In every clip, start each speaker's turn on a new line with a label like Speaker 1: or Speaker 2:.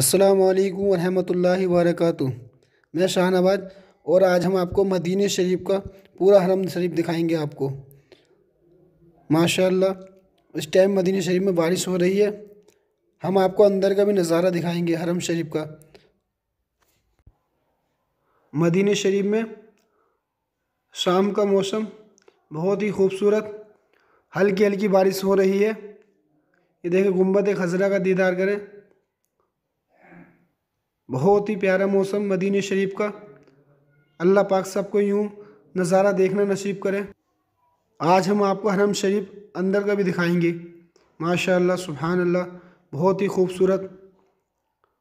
Speaker 1: अस्सलाम वालेकुम रहमतुल्लाहि वरकत मैं शाहनवाज और आज हम आपको मदीन शरीफ का पूरा हरम शरीफ दिखाएंगे आपको माशाल्लाह इस टाइम मदीन शरीफ में बारिश हो रही है हम आपको अंदर का भी नज़ारा दिखाएंगे हरम शरीफ का मदीन शरीफ में शाम का मौसम बहुत ही खूबसूरत हल्की हल्की बारिश हो रही है ये देखें गुम्बद खजरा का दीदार करें बहुत ही प्यारा मौसम मदीन शरीफ का अल्लाह पाक सबको यूँ नज़ारा देखना नसीब करें आज हम आपको हरम शरीफ अंदर का भी दिखाएंगे माशा सुबहान अल्लाह बहुत ही खूबसूरत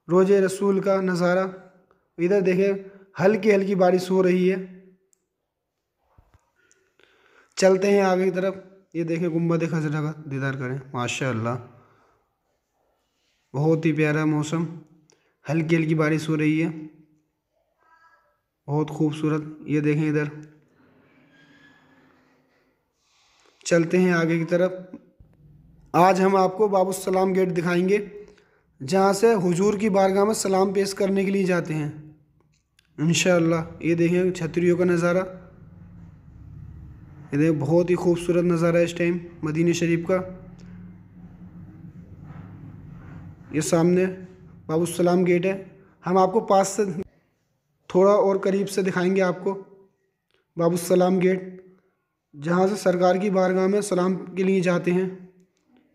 Speaker 1: रोज़ रसूल का नज़ारा इधर देखें हल्की हल्की बारिश हो रही है चलते हैं आगे की तरफ ये देखें गुम्बद खजरा का दीदार करें माशा बहुत ही प्यारा मौसम हल्की हल्की बारिश हो रही है बहुत खूबसूरत ये देखें इधर चलते हैं आगे की तरफ आज हम आपको बाबू सलाम गेट दिखाएंगे जहाँ से हुजूर की बारगाह में सलाम पेश करने के लिए जाते हैं इन ये देखें छतरियों का नज़ारा ये देखें बहुत ही खूबसूरत नज़ारा है इस टाइम मदीन शरीफ का ये सामने बाबू सलाम गेट है हम आपको पास से थोड़ा और करीब से दिखाएंगे आपको बाबूसलाम गेट जहाँ से सरकार की बारगाह में सलाम के लिए जाते हैं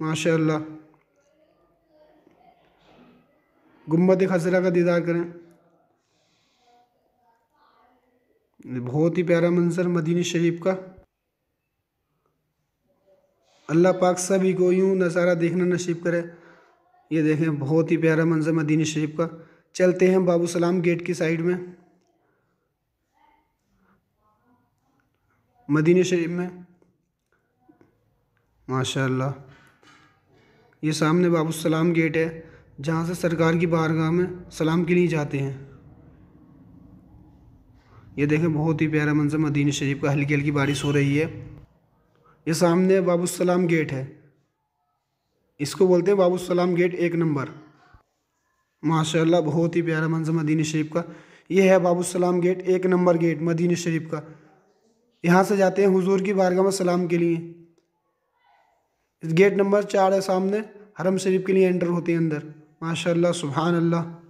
Speaker 1: माशाल्लाह गुम्बद खजरा का दीदार करें बहुत ही प्यारा मंजर मदीनी शरीफ का अल्लाह पाक सभी को यूँ नज़ारा देखना नसीब करे ये देखें बहुत ही प्यारा मंजर मदीन शरीफ का चलते हैं बाबू सलाम गेट की साइड में मदीन शरीफ में माशाल्लाह ये सामने बाबू सलाम गेट है जहाँ से सरकार की बारगाह में सलाम के लिए जाते हैं ये देखें बहुत ही प्यारा मंजर मदीन शरीफ का हल्की हल्की बारिश हो रही है ये सामने बाबू सलाम गेट है इसको बोलते हैं बाबू सलाम गेट एक नंबर माशाल्लाह बहुत ही प्यारा मंजर मदीन शरीफ का ये है बाबू सलाम गेट एक नंबर गेट मदीन शरीफ का यहाँ से जाते हैं हुजूर की बारगाह में सलाम के लिए गेट नंबर चार है सामने हरम शरीफ के लिए एंटर होते हैं अंदर माशाल्लाह सुबहान अल्लाह